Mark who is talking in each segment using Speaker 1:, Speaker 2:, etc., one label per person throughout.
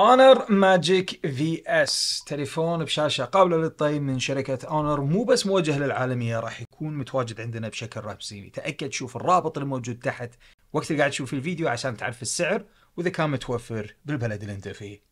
Speaker 1: اونر ماجيك في اس تليفون بشاشه قابله للطي من شركه اونر مو بس موجه للعالميه راح يكون متواجد عندنا بشكل رمزي تاكد شوف الرابط الموجود تحت وقت اللي قاعد تشوف الفيديو عشان تعرف السعر واذا كان متوفر بالبلد اللي انت فيه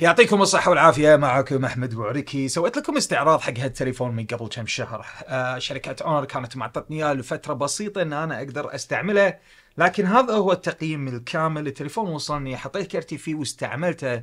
Speaker 1: يعطيكم الصحة والعافية معكم أحمد بوعريكي سويت لكم استعراض حق هالتليفون من قبل كم شهر آه، شركة أونر كانت معطتني إياه لفترة بسيطة أن أنا أقدر أستعمله لكن هذا هو التقييم الكامل التليفون وصلني حطيت كرتي فيه واستعملته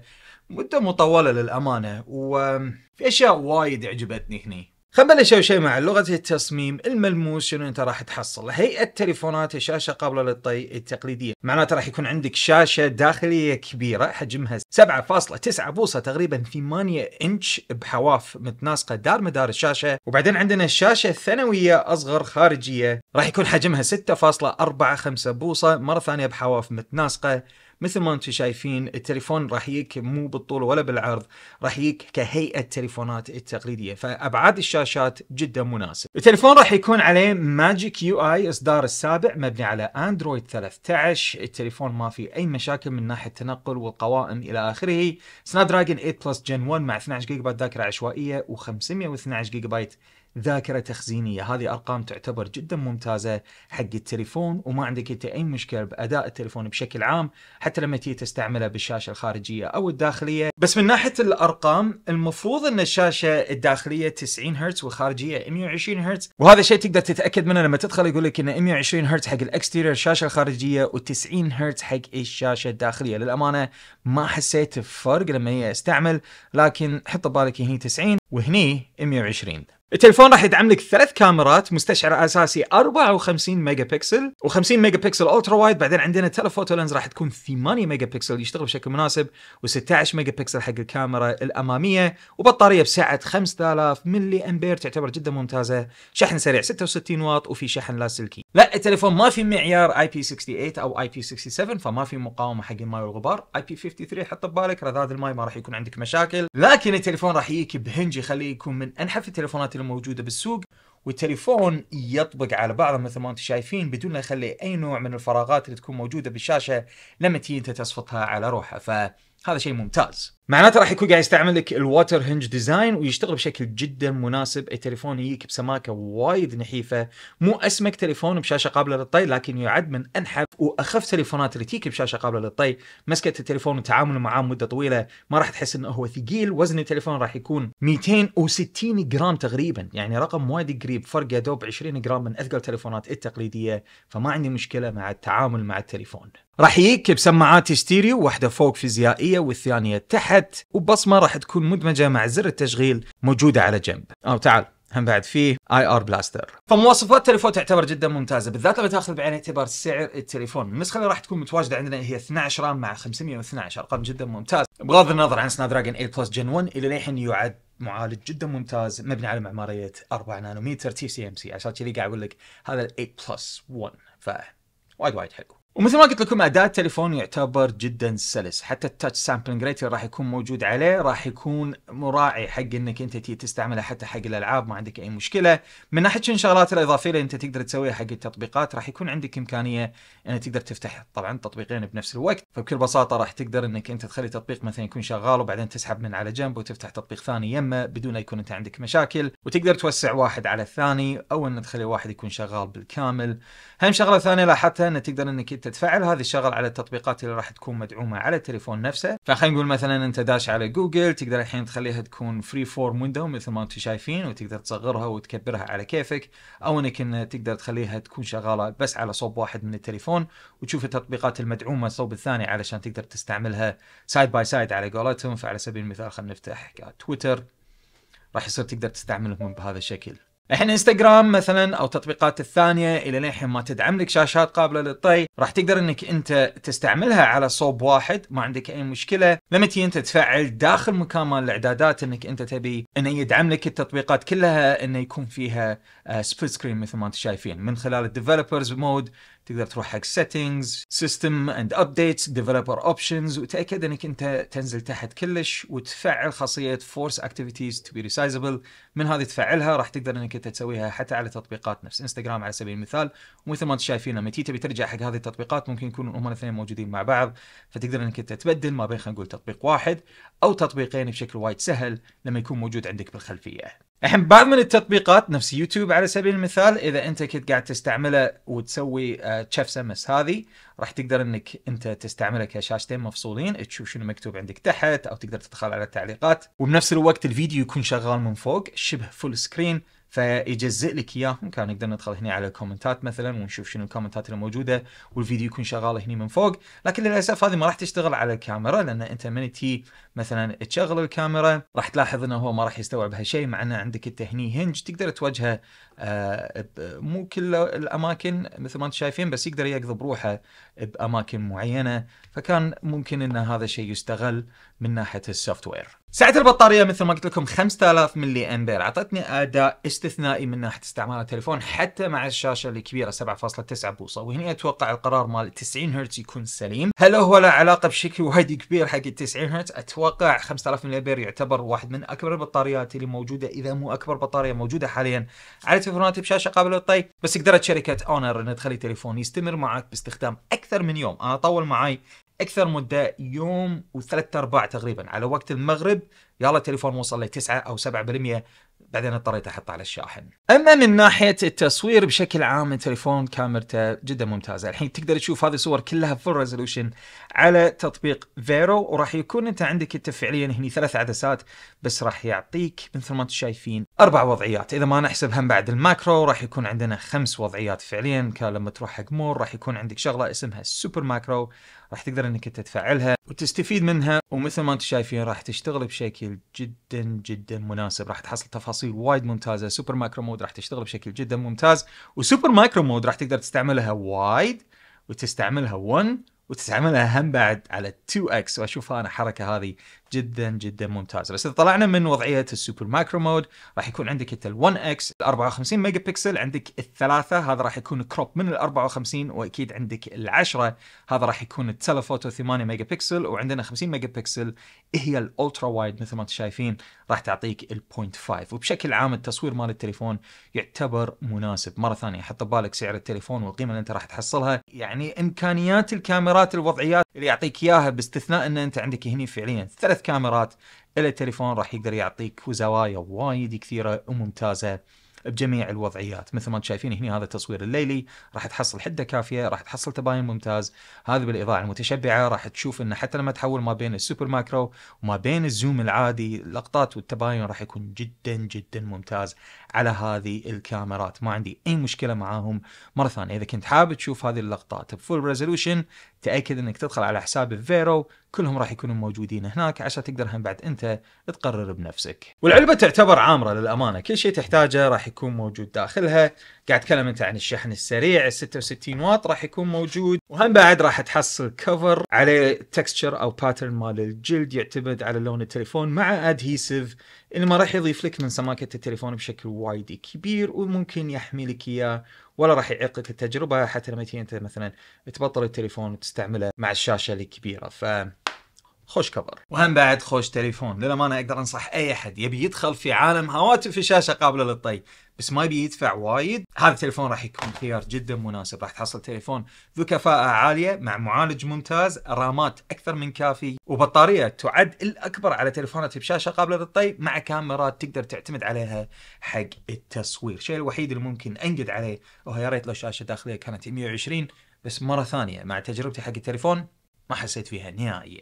Speaker 1: مدة مطولة للأمانة وفي أشياء وايد عجبتني هني خلينا نبلش اول شيء مع لغه التصميم الملموس شنو انت راح تحصل هيئه تليفونات الشاشه قابله للطي التقليديه معناته راح يكون عندك شاشه داخليه كبيره حجمها 7.9 بوصه تقريبا 8 انش بحواف متناسقه دار مدار الشاشه وبعدين عندنا الشاشه الثانويه اصغر خارجيه راح يكون حجمها 6.45 بوصه مره ثانيه بحواف متناسقه مثل ما انتم شايفين التليفون راح يجيك مو بالطول ولا بالعرض راح يجيك كهيئه تليفونات التقليديه فابعاد الشاشات جدا مناسب التليفون راح يكون عليه ماجيك يو اي اصدار السابع مبني على اندرويد 13 التليفون ما في اي مشاكل من ناحيه التنقل والقوائم الى اخره سناب دراجون 8 بلس جن 1 مع 12 جيجا بايت ذاكره عشوائيه و512 جيجا بايت ذاكره تخزينيه، هذه ارقام تعتبر جدا ممتازه حق التليفون وما عندك انت اي مشكله باداء التليفون بشكل عام حتى لما تيجي تستعمله بالشاشه الخارجيه او الداخليه، بس من ناحيه الارقام المفروض ان الشاشه الداخليه 90 هرتز والخارجيه 120 هرتز، وهذا الشيء تقدر تتاكد منه لما تدخل يقول لك ان 120 هرتز حق الاكستيرير الشاشه الخارجيه و90 هرتز حق الشاشه الداخليه، للامانه ما حسيت بفرق لما هي استعمل لكن حط ببالك هني 90 وهني 120 التليفون راح يدعم لك ثلاث كاميرات مستشعر اساسي 54 ميجا بكسل و50 ميجا بكسل الترا وايد بعدين عندنا تلفوتو لينز راح تكون 8 ميجا بكسل يشتغل بشكل مناسب و16 ميجا بكسل حق الكاميرا الاماميه وبطاريه بسعه 5000 ملي امبير تعتبر جدا ممتازه شحن سريع 66 واط وفي شحن لاسلكي لا التليفون ما في معيار اي بي 68 او اي بي 67 فما في مقاومه حق الماي والغبار اي بي 53 حط ببالك رذاذ الماي ما راح يكون عندك مشاكل لكن التليفون راح يجيك بهنج يخليه يكون من انحف التليفونات الموجوده بالسوق والتليفون يطبق على بعضه مثل ما انتم شايفين بدون لا يخلي اي نوع من الفراغات اللي تكون موجوده بالشاشه لما تيجي انت تصفطها على روحه فهذا شيء ممتاز معناته راح يكون قاعد يستعمل لك الواتر هنج ديزاين ويشتغل بشكل جدا مناسب، اي تليفون يجيك بسماكه وايد نحيفه، مو اسمك تليفون بشاشه قابله للطي لكن يعد من انحف واخف تليفونات اللي تيك بشاشه قابله للطي، مسكه التليفون والتعامل معاه مده طويله ما راح تحس انه هو ثقيل، وزن التليفون راح يكون 260 جرام تقريبا، يعني رقم وايد قريب، فرق يا دوب 20 جرام من اثقل التليفونات التقليديه، فما عندي مشكله مع التعامل مع التليفون. راح يجيك بسماعات ستيريو واحده فوق فيزيائيه والثانيه تحت تحت وبصمه راح تكون مدمجه مع زر التشغيل موجوده على جنب او تعال هم بعد فيه اي ار بلاستر فمواصفات التليفون تعتبر جدا ممتازه بالذات لما تاخذ بعين الاعتبار سعر التليفون النسخه اللي راح تكون متواجده عندنا هي 12 رام مع 512 ارقام جدا ممتاز بغض النظر عن سناب دراجون 8 بلس جن 1 اللي للحين يعد معالج جدا ممتاز مبني على معماريه 4 نانومتر تي سي ام سي عشان كذي قاعد اقول لك هذا ال 8 بلس 1 ف وايد وايد حلو ومثل ما قلت لكم اداء التليفون يعتبر جدا سلس حتى التاتش سامبلنج ريت اللي راح يكون موجود عليه راح يكون مراعي حق انك انت تي تستعمله حتى حق الالعاب ما عندك اي مشكله من ناحيه الشغلات الاضافيه اللي انت تقدر تسويها حق التطبيقات راح يكون عندك امكانيه انك تقدر تفتح طبعا تطبيقين بنفس الوقت فبكل بساطه راح تقدر انك انت تخلي تطبيق مثلا يكون شغال وبعدين تسحب من على جنب وتفتح تطبيق ثاني يمه بدون يكون انت عندك مشاكل وتقدر توسع واحد على الثاني او ان تخلي واحد يكون شغال بالكامل هم شغله ثانيه لاحظتها انك تقدر انك انت تفعل هذه الشغل على التطبيقات اللي راح تكون مدعومه على التليفون نفسه فخلينا نقول مثلا انت داش على جوجل تقدر الحين تخليها تكون فري فورم ويندو مثل ما انتم شايفين وتقدر تصغرها وتكبرها على كيفك او انك إن تقدر تخليها تكون شغاله بس على صوب واحد من التليفون وتشوف التطبيقات المدعومه الصوب الثاني علشان تقدر تستعملها سايد باي سايد على قولتهم فعلى سبيل المثال خلينا نفتح تويتر راح يصير تقدر تستعملهم بهذا الشكل الحين انستغرام مثلا او التطبيقات الثانيه الى الحين ما تدعم لك شاشات قابله للطي راح تقدر انك انت تستعملها على صوب واحد ما عندك اي مشكله لما تي انت تفعل داخل مكان مال الاعدادات انك انت تبي انه يدعم لك التطبيقات كلها انه يكون فيها سبليت آه، سكرين مثل ما انتم شايفين من خلال الديفلوبرز مود تقدر تروح حق سيتنجز سيستم اند ابديتس ديفلوبر اوبشنز وتأكد انك انت تنزل تحت كلش وتفعل خاصية فورس اكتيفيتيز تو بي ريسايزبل من هذه تفعلها راح تقدر انك انت تسويها حتى على تطبيقات نفس انستغرام على سبيل المثال ومثل ما انتم شايفين لما تيجي تبي ترجع حق هذه التطبيقات ممكن يكونوا هم الاثنين موجودين مع بعض فتقدر انك انت تبدل ما بين خلينا نقول تطبيق واحد او تطبيقين بشكل وايد سهل لما يكون موجود عندك بالخلفية الحين بعض من التطبيقات نفس يوتيوب على سبيل المثال اذا انت كنت قاعد تستعمله وتسوي تشيف آه، سمس هذه راح تقدر انك انت تستعمله كشاشتين مفصولين تشوف شنو مكتوب عندك تحت او تقدر تدخل على التعليقات وبنفس الوقت الفيديو يكون شغال من فوق شبه فول سكرين فيجزئ لك اياهم كان نقدر ندخل هنا على الكومنتات مثلا ونشوف شنو الكومنتات اللي موجوده والفيديو يكون شغال هنا من فوق لكن للاسف هذه ما راح تشتغل على الكاميرا لان انت من تي مثلا تشغل الكاميرا راح تلاحظ انه هو ما راح يستوعب هالشيء مع انه عندك انت هني هنج تقدر توجهه آه مو كل الاماكن مثل ما انتم شايفين بس يقدر يقضى بروحه باماكن معينه فكان ممكن ان هذا الشيء يستغل من ناحيه السوفت وير. سعة البطارية مثل ما قلت لكم 5000 ملي امبير اعطتني اداء استثنائي من ناحية استعمال التليفون حتى مع الشاشة الكبيرة 7.9 بوصة وهنا اتوقع القرار مال 90 هرتز يكون سليم، هل هو له علاقة بشكل وايد كبير حق 90 هرتز؟ اتوقع 5000 ملي امبير يعتبر واحد من اكبر البطاريات اللي موجودة اذا مو اكبر بطارية موجودة حاليا على تليفونات بشاشة قابلة للطي، بس قدرت شركة اونر ان تخلي التليفون يستمر معك باستخدام اكثر من يوم، انا طول معي اكثر مده يوم وثلاثة ارباع تقريبا على وقت المغرب قال التليفون وصل لي 9 او 7% بعدين اضطريت احطه على الشاحن. اما من ناحيه التصوير بشكل عام التليفون كاميرته جدا ممتازه، الحين تقدر تشوف هذه الصور كلها فول ريزولوشن على تطبيق فيرو وراح يكون انت عندك انت فعليا هني ثلاث عدسات بس راح يعطيك مثل ما انتم شايفين اربع وضعيات، اذا ما نحسب هم بعد الماكرو راح يكون عندنا خمس وضعيات فعليا لما تروح حق مور راح يكون عندك شغله اسمها السوبر ماكرو راح تقدر انك انت تفعلها وتستفيد منها ومثل ما انتم شايفين راح تشتغل بشكل بشكل جدا جدا مناسب راح تحصل تفاصيل وايد ممتازه سوبر مايكرو مود راح تشتغل بشكل جدا ممتاز وسوبر مايكرو مود راح تقدر تستعملها وايد وتستعملها 1 وتستعملها هم بعد على 2 اكس واشوف انا حركه هذه جدا جدا ممتاز بس اذا طلعنا من وضعيه السوبر مايكرو مود راح يكون عندك انت ال1 اكس 54 ميجا بكسل عندك الثلاثه هذا راح يكون كروب من ال 54 واكيد عندك العشرة هذا راح يكون التلفوتو 8 ميجا بكسل وعندنا 50 ميجا بكسل هي الالترا وايد مثل ما انتم شايفين راح تعطيك ال 0.5 وبشكل عام التصوير مال التليفون يعتبر مناسب مره ثانيه حط ببالك سعر التليفون والقيمه اللي انت راح تحصلها يعني امكانيات الكاميرات الوضعيات اللي يعطيك اياها باستثناء ان انت عندك هنا فعليا ثلاث كاميرات الى التليفون راح يقدر يعطيك زوايا وايد كثيره وممتازه بجميع الوضعيات مثل ما انتم شايفين هنا هذا التصوير الليلي راح تحصل حده كافيه راح تحصل تباين ممتاز هذا بالاضاءه المتشبعه راح تشوف انه حتى لما تحول ما بين السوبر ماكرو وما بين الزوم العادي اللقطات والتباين راح يكون جدا جدا ممتاز على هذه الكاميرات ما عندي اي مشكله معاهم مره ثانيه اذا كنت حابب تشوف هذه اللقطات بفول ريزولوشن تاكد انك تدخل على حساب الفيرو كلهم راح يكونوا موجودين هناك عشان تقدر هم بعد انت تقرر بنفسك والعلبه تعتبر عامره للامانه كل شيء تحتاجه راح يكون موجود داخلها قاعد اتكلم انت عن الشحن السريع 66 واط راح يكون موجود وهم بعد راح تحصل كفر عليه تكستشر او باترن مال الجلد يعتمد على لون التليفون مع ادهيسيف اللي ما راح يضيف لك من سماكه التليفون بشكل وايد كبير وممكن يحمي لك اياه ولا راح يعيقك التجربه حتى لما انت مثلا تبطل التليفون وتستعمله مع الشاشه الكبيره ف خوش كفر وهم بعد خوش تليفون للأمانة أقدر أنصح أي أحد يبي يدخل في عالم هواتف شاشة قابلة للطي بس ما يبي يدفع وايد هذا التليفون راح يكون خيار جدا مناسب راح تحصل تليفون ذو كفاءة عالية مع معالج ممتاز رامات أكثر من كافي وبطارية تعد الأكبر على تليفونات بشاشة قابلة للطي مع كاميرات تقدر تعتمد عليها حق التصوير الشيء الوحيد اللي ممكن أنقد عليه وهو يا ريت لو الشاشة الداخلية كانت 120 بس مرة ثانية مع تجربتي حق التليفون ما حسيت فيها نهائيا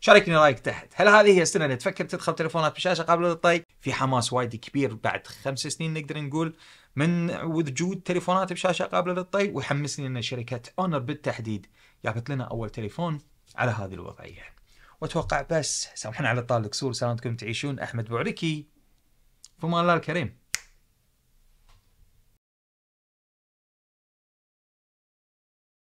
Speaker 1: شاركني رايك تحت هل هذه هي السنه اللي تفكر تدخل تليفونات بشاشه قابله للطي في حماس وايد كبير بعد خمس سنين نقدر نقول من وجود تليفونات بشاشه قابله للطي ويحمسني ان شركه اونر بالتحديد جابت لنا اول تليفون على هذه الوضعيه واتوقع بس سامحنا على طال الكسور سلامتكم تعيشون احمد بوعركي فمان الله الكريم